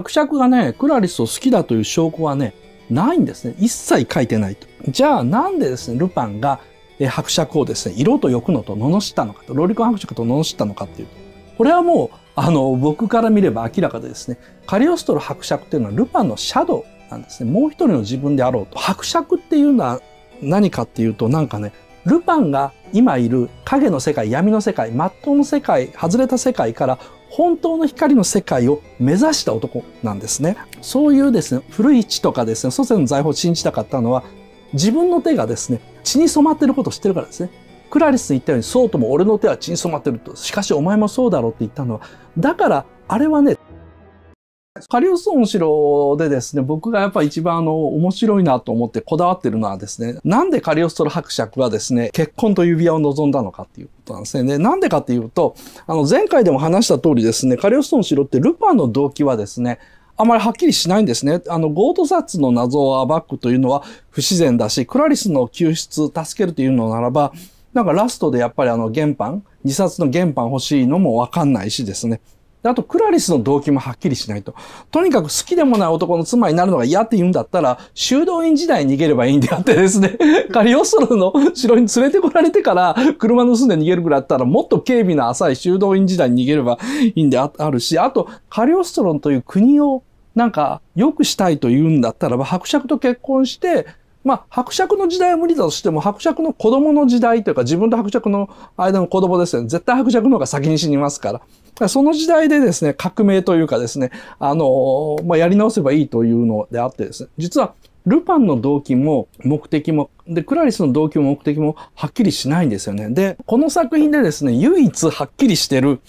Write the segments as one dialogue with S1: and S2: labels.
S1: 伯爵がね、クラリスを好きだという証拠はね、ないんですね。一切書いてないと。じゃあなんでですね、ルパンが伯爵をですね、色と欲のと罵ったのかと、ロリコン伯爵と罵ったのかっていうと、これはもう、あの、僕から見れば明らかでですね、カリオストロ伯爵っていうのはルパンのシャドウなんですね。もう一人の自分であろうと。伯爵っていうのは何かっていうと、なんかね、ルパンが今いる影の世界、闇の世界、マっトの世界、外れた世界から本当の光の世界を目指した男なんですね。そういうですね、古い血とかですね、祖先の財宝を信じたかったのは、自分の手がですね、血に染まってることを知ってるからですね。クラリスに言ったように、そうとも俺の手は血に染まってると。しかしお前もそうだろうって言ったのは、だから、あれはね、カリオス音城でですね、僕がやっぱ一番あの、面白いなと思ってこだわってるのはですね、なんでカリオストロ伯爵はですね、結婚と指輪を望んだのかっていうことなんですね。で、なんでかっていうと、あの、前回でも話した通りですね、カリオスト音城ってルパンの動機はですね、あまりはっきりしないんですね。あの、ゴート札の謎を暴くというのは不自然だし、クラリスの救出、助けるというのならば、なんかラストでやっぱりあの、原版、自殺の原版欲しいのもわかんないしですね。あと、クラリスの動機もはっきりしないと。とにかく好きでもない男の妻になるのが嫌って言うんだったら、修道院時代に逃げればいいんであってですね、カ リオストロの城に連れてこられてから、車盗んで逃げるぐらいだったら、もっと警備の浅い修道院時代に逃げればいいんであるし、あと、カリオストロンという国をなんか、良くしたいと言うんだったらば、伯爵と結婚して、まあ、伯爵の時代は無理だとしても、伯爵の子供の時代というか、自分と伯爵の間の子供ですね。絶対伯爵の方が先に死にますから。その時代でですね、革命というかですね、あの、まあ、やり直せばいいというのであってですね、実は、ルパンの動機も目的も、で、クラリスの動機も目的もはっきりしないんですよね。で、この作品でですね、唯一はっきりしてる、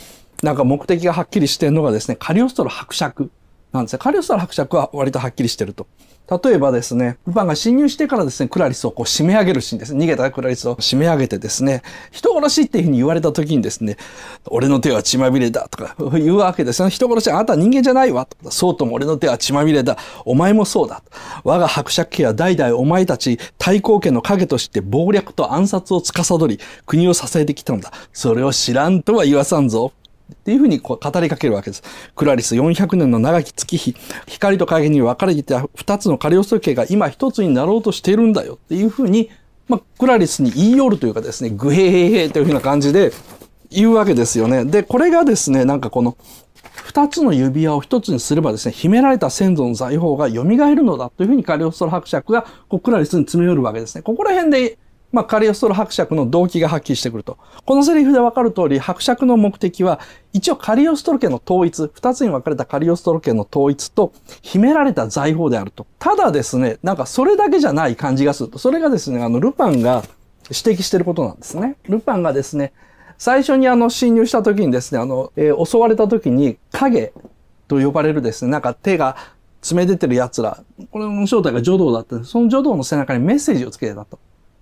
S1: なんか目的がはっきりしてるのがですね、カリオストロ伯爵なんですよ。カリオストロ伯爵は割とはっきりしてると。例えばですね、ルパンが侵入してからですね、クラリスをこう締め上げるシーンです逃げたクラリスを締め上げてですね、人殺しっていうふうに言われた時にですね、俺の手は血まみれだとか言うわけですよ。人殺し、あなた人間じゃないわとか、そうとも俺の手は血まみれだ。お前もそうだ。我が伯爵家は代々お前たち太閤家の影として謀略と暗殺を司り、国を支えてきたのだ。それを知らんとは言わさんぞ。っていうふうにこう語りかけるわけです。クラリス400年の長き月日、光と影に分かれていた2つのカリオスト系が今1つになろうとしているんだよっていうふうに、まあ、クラリスに言い寄るというかですね、グヘヘヘというふうな感じで言うわけですよね。で、これがですね、なんかこの2つの指輪を1つにすればですね、秘められた先祖の財宝が蘇るのだというふうにカリオストロ伯爵がこうクラリスに詰め寄るわけですね。ここら辺でまあ、カリオストロ伯爵の動機がはっきりしてくると。このセリフでわかる通り、伯爵の目的は、一応カリオストロ家の統一、二つに分かれたカリオストロ家の統一と、秘められた財宝であると。ただですね、なんかそれだけじゃない感じがすると。それがですね、あの、ルパンが指摘してることなんですね。ルパンがですね、最初にあの、侵入した時にですね、あの、えー、襲われた時に、影と呼ばれるですね、なんか手が爪出てる奴ら、これの正体が女道だったその女道の背中にメッセージをつけてたと。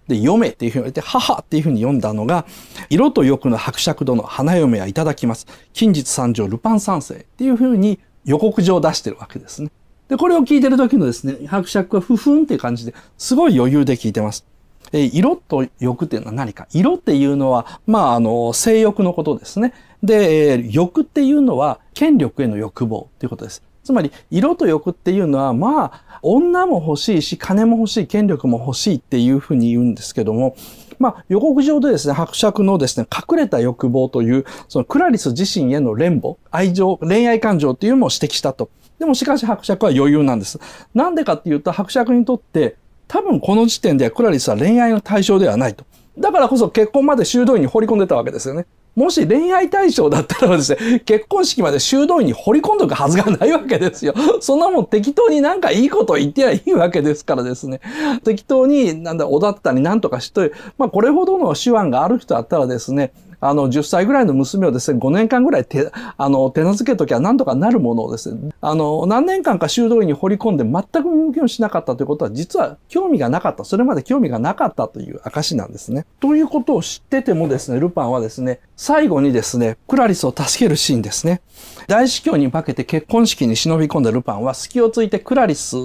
S1: で、読めっていうふうに言われて、母っていうふうに読んだのが、色と欲の伯爵殿、花嫁はいただきます。近日三条、ルパン三世っていうふうに予告状を出してるわけですね。で、これを聞いてる時のですね、伯爵はふふんっていう感じで、すごい余裕で聞いてます。え色と欲っていうのは何か色っていうのは、まあ、あの、性欲のことですね。で、え欲っていうのは、権力への欲望ということです。つまり、色と欲っていうのは、まあ、女も欲しいし、金も欲しい、権力も欲しいっていうふうに言うんですけども、まあ、予告上でですね、伯爵のですね、隠れた欲望という、そのクラリス自身への連母、愛情、恋愛感情っていうのも指摘したと。でもしかし伯爵は余裕なんです。なんでかっていうと、伯爵にとって、多分この時点ではクラリスは恋愛の対象ではないと。だからこそ結婚まで修道院に放り込んでたわけですよね。もし恋愛対象だったらですね、結婚式まで修道院に掘り込んどくはずがないわけですよ。そんなもん適当になんかいいこと言ってはいいわけですからですね。適当に、なんだ、おだったりなんとかしといまあこれほどの手腕がある人だったらですね、あの、10歳ぐらいの娘をですね、5年間ぐらい手、あの、手なずけときは何とかなるものをですね、あの、何年間か修道院に掘り込んで全く動きをしなかったということは、実は興味がなかった、それまで興味がなかったという証なんですね。ということを知っててもですね、ルパンはですね、最後にですね、クラリスを助けるシーンですね。大司教に化けて結婚式に忍び込んだルパンは隙をついてクラリス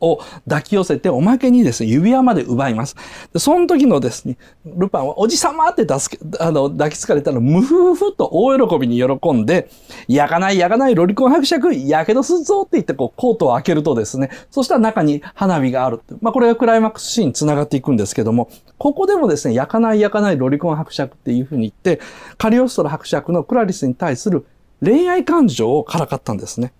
S1: を抱き寄せて、おまけにですね、指輪まで奪います。でその時のですね、ルパンは、おじさまって助け、あの、抱きつかれたら、ムフフと大喜びに喜んで、焼かない焼かないロリコン伯爵、やけどするぞって言って、こう、コートを開けるとですね、そしたら中に花火がある。まあ、これがクライマックスシーンに繋がっていくんですけども、ここでもですね、焼かない焼かないロリコン伯爵っていうふうに言って、カリオストロ伯爵のクラリスに対する恋愛感情をからかったんですね。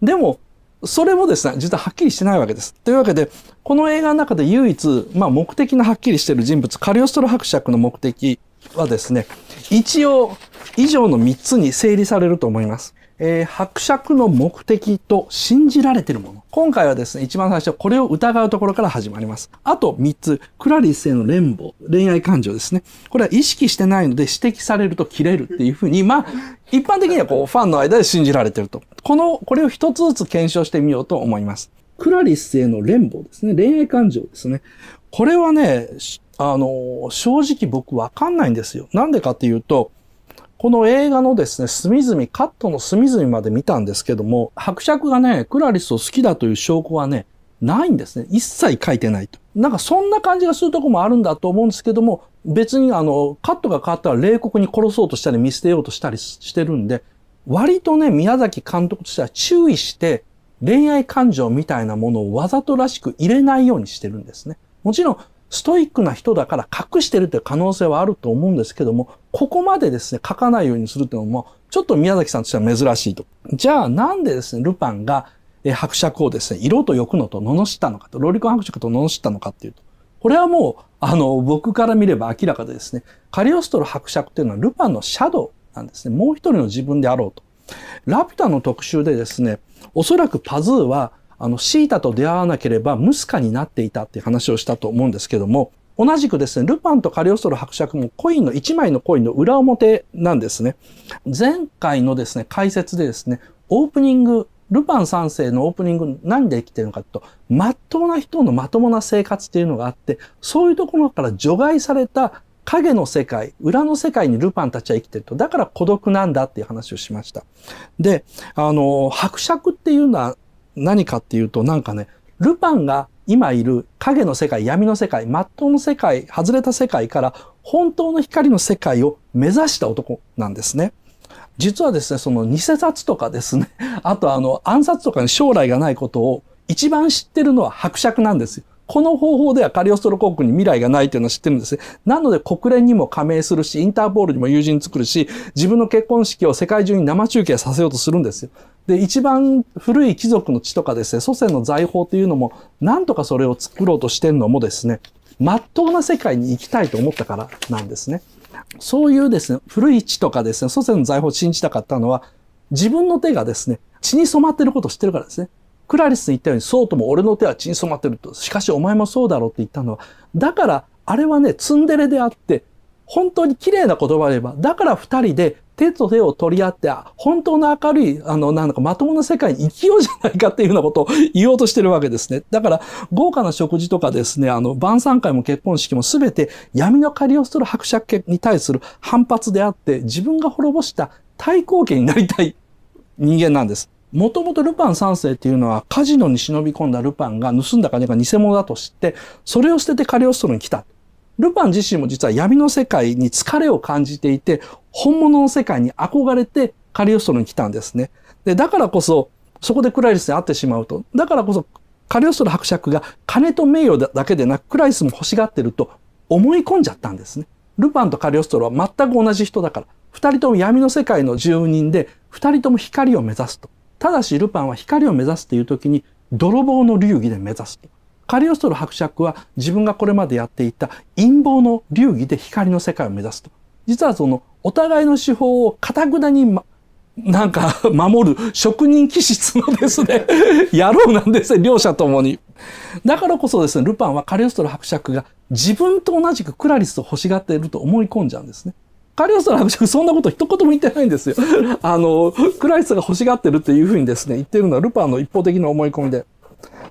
S1: でも、それもですね、実ははっきりしてないわけです。というわけで、この映画の中で唯一、まあ、目的のはっきりしている人物、カリオストロ伯爵の目的はですね、一応以上の3つに整理されると思います。えー、伯爵の目的と信じられているもの。今回はですね、一番最初、これを疑うところから始まります。あと三つ、クラリスへの連慕、恋愛感情ですね。これは意識してないので指摘されると切れるっていうふうに、まあ、一般的にはこう、ファンの間で信じられてると。この、これを一つずつ検証してみようと思います。クラリスへの連慕ですね。恋愛感情ですね。これはね、あの、正直僕わかんないんですよ。なんでかっていうと、この映画のですね、隅々、カットの隅々まで見たんですけども、伯爵がね、クラリスを好きだという証拠はね、ないんですね。一切書いてないと。なんかそんな感じがするとこもあるんだと思うんですけども、別にあの、カットが変わったら冷酷に殺そうとしたり見捨てようとしたりしてるんで、割とね、宮崎監督としては注意して恋愛感情みたいなものをわざとらしく入れないようにしてるんですね。もちろん、ストイックな人だから隠してるって可能性はあると思うんですけども、ここまでですね、書かないようにするっていうのも、ちょっと宮崎さんとしては珍しいと。じゃあなんでですね、ルパンが、え伯爵をですね、色と欲のと罵ったのかと、ロリコン伯爵と罵ったのかっていうと、これはもう、あの、僕から見れば明らかでですね、カリオストロ伯爵っていうのはルパンのシャドウなんですね。もう一人の自分であろうと。ラピュタの特集でですね、おそらくパズーは、あの、シータと出会わなければムスカになっていたっていう話をしたと思うんですけども、同じくですね、ルパンとカリオストロ伯爵もコインの1枚のコインの裏表なんですね。前回のですね、解説でですね、オープニング、ルパン三世のオープニング何で生きてるのかと、まっとうな人のまともな生活っていうのがあって、そういうところから除外された影の世界、裏の世界にルパンたちは生きてると。だから孤独なんだっていう話をしました。で、あの、伯爵っていうのは何かっていうと、なんかね、ルパンが今いる影の世界、闇の世界、真っ当の世界、外れた世界から本当の光の世界を目指した男なんですね。実はですね、その偽札とかですね、あとあの暗殺とかに将来がないことを一番知ってるのは伯爵なんですよ。この方法ではカリオストロ航空に未来がないというのは知ってるんですね。なので国連にも加盟するし、インターポールにも友人作るし、自分の結婚式を世界中に生中継させようとするんですよ。で、一番古い貴族の地とかですね、祖先の財宝というのも、なんとかそれを作ろうとしてるのもですね、真っ当な世界に行きたいと思ったからなんですね。そういうですね、古い地とかですね、祖先の財宝を信じたかったのは、自分の手がですね、血に染まってることを知ってるからですね。クラリスに言ったように、そうとも俺の手は血に染まってると。しかしお前もそうだろうって言ったのは、だから、あれはね、ツンデレであって、本当に綺麗な言葉で言えば、だから二人で手と手を取り合って、本当の明るい、あの、なんだかまともな世界に生きようじゃないかっていうようなことを言おうとしてるわけですね。だから、豪華な食事とかですね、あの、晩餐会も結婚式も全て闇のカリオストロ伯爵家に対する反発であって、自分が滅ぼした対抗家になりたい人間なんです。もともとルパン三世っていうのはカジノに忍び込んだルパンが盗んだ金が偽物だと知って、それを捨ててカリオストロに来た。ルパン自身も実は闇の世界に疲れを感じていて、本物の世界に憧れてカリオストロに来たんですね。で、だからこそ、そこでクラリスに会ってしまうと。だからこそ、カリオストロ伯爵が金と名誉だけでなく、クラリスも欲しがってると思い込んじゃったんですね。ルパンとカリオストロは全く同じ人だから、二人とも闇の世界の住人で、二人とも光を目指すと。ただし、ルパンは光を目指すという時に、泥棒の流儀で目指すと。カリオストロ伯爵は自分がこれまでやっていた陰謀の流儀で光の世界を目指すと。実はそのお互いの手法を堅くなに、ま、なんか 守る職人気質のですね、野郎なんですね、両者ともに。だからこそですね、ルパンはカリオストロ伯爵が自分と同じくクラリスを欲しがっていると思い込んじゃうんですね。カリオストロ伯爵そんなこと一言も言ってないんですよ。あの、クラリスが欲しがってるっていうふうにですね、言ってるのはルパンの一方的な思い込みで。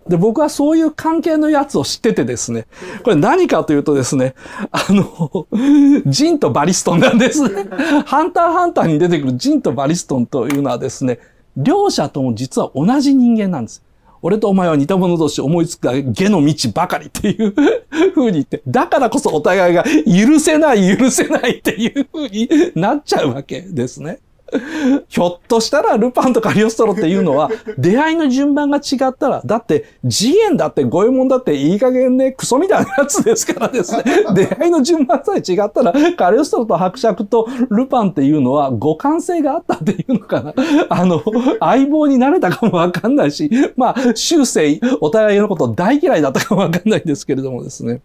S1: で、僕はそういう関係のやつを知っててですね、これ何かというとですね、あの、ジンとバリストンなんですハンターハンターに出てくるジンとバリストンというのはですね、両者とも実は同じ人間なんです。俺とお前は似た者同士思いつくが下の道ばかりっていう 風に言って、だからこそお互いが許せない許せないっていう風になっちゃうわけですね。ひょっとしたらルパンとカリオストロっていうのは出会いの順番が違ったら、だって次元だって五右衛門だっていい加減ね、クソみたいなやつですからですね。出会いの順番さえ違ったら、カリオストロと伯爵とルパンっていうのは互換性があったっていうのかな。あの、相棒になれたかもわかんないし、まあ、終生お互いのこと大嫌いだったかもわかんないんですけれどもですね。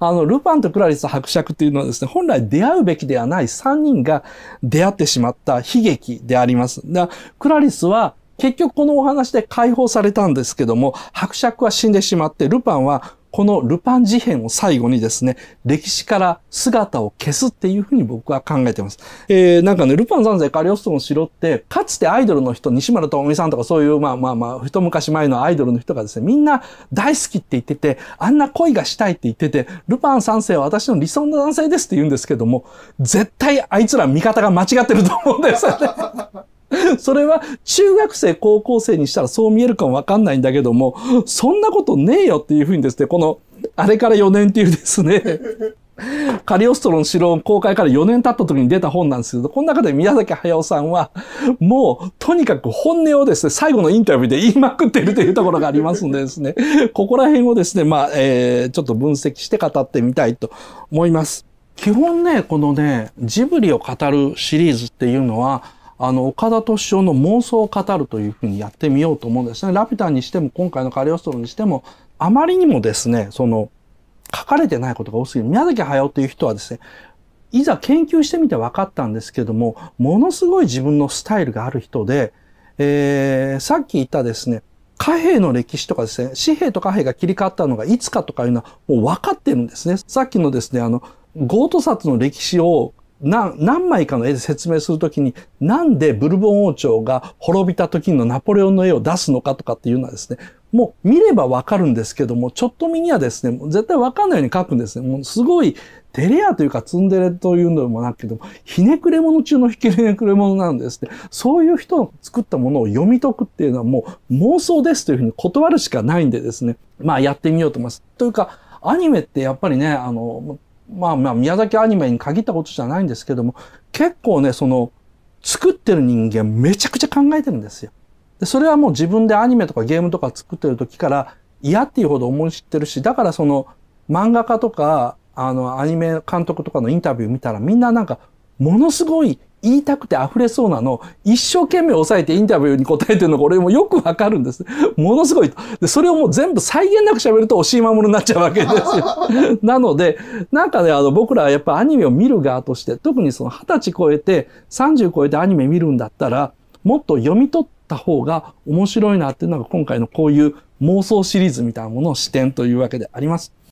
S1: あの、ルパンとクラリス伯爵っていうのはですね、本来出会うべきではない三人が出会ってしまった悲劇であります。だクラリスは結局このお話で解放されたんですけども、伯爵は死んでしまって、ルパンはこのルパン事変を最後にですね、歴史から姿を消すっていうふうに僕は考えてます。えー、なんかね、ルパン三世カリオストの城って、かつてアイドルの人、西村智美さんとかそういう、まあまあまあ、一昔前のアイドルの人がですね、みんな大好きって言ってて、あんな恋がしたいって言ってて、ルパン三世は私の理想の男性ですって言うんですけども、絶対あいつら味方が間違ってると思うんですよね。それは中学生、高校生にしたらそう見えるかもわかんないんだけども、そんなことねえよっていうふうにですね、この、あれから4年っていうですね、カリオストロの城公開から4年経った時に出た本なんですけど、この中で宮崎駿さんは、もう、とにかく本音をですね、最後のインタビューで言いまくってるというところがありますんでですね、ここら辺をですね、まあ、えー、ちょっと分析して語ってみたいと思います。基本ね、このね、ジブリを語るシリーズっていうのは、あの、岡田敏夫の妄想を語るというふうにやってみようと思うんですね。ラピュタにしても、今回のカリオストロにしても、あまりにもですね、その、書かれてないことが多すぎる。宮崎駿っていう人はですね、いざ研究してみて分かったんですけども、ものすごい自分のスタイルがある人で、えー、さっき言ったですね、貨幣の歴史とかですね、紙幣と貨幣が切り替わったのがいつかとかいうのはもう分かってるんですね。さっきのですね、あの、ゴート札の歴史を何枚かの絵で説明するときに、なんでブルボン王朝が滅びた時のナポレオンの絵を出すのかとかっていうのはですね、もう見ればわかるんですけども、ちょっと見にはですね、絶対わかんないように描くんですね。もうすごい、テレアというかツンデレというのもなくけども、ひねくれ者中のひねくれ者なんですね。そういう人の作ったものを読み解くっていうのはもう妄想ですというふうに断るしかないんでですね、まあやってみようと思います。というか、アニメってやっぱりね、あの、まあまあ宮崎アニメに限ったことじゃないんですけども、結構ね、その、作ってる人間めちゃくちゃ考えてるんですよ。で、それはもう自分でアニメとかゲームとか作ってる時から嫌っていうほど思い知ってるし、だからその漫画家とか、あの、アニメ監督とかのインタビュー見たらみんななんか、ものすごい言いたくて溢れそうなの一生懸命抑えてインタビューに答えてるのが俺もよくわかるんです。ものすごい。で、それをもう全部再現なく喋ると惜しいるになっちゃうわけですよ。なので、なんかね、あの僕らはやっぱアニメを見る側として、特にその20歳超えて30超えてアニメ見るんだったら、もっと読み取った方が面白いなっていうのが今回のこういう妄想シリーズみたいなものを視点というわけであります。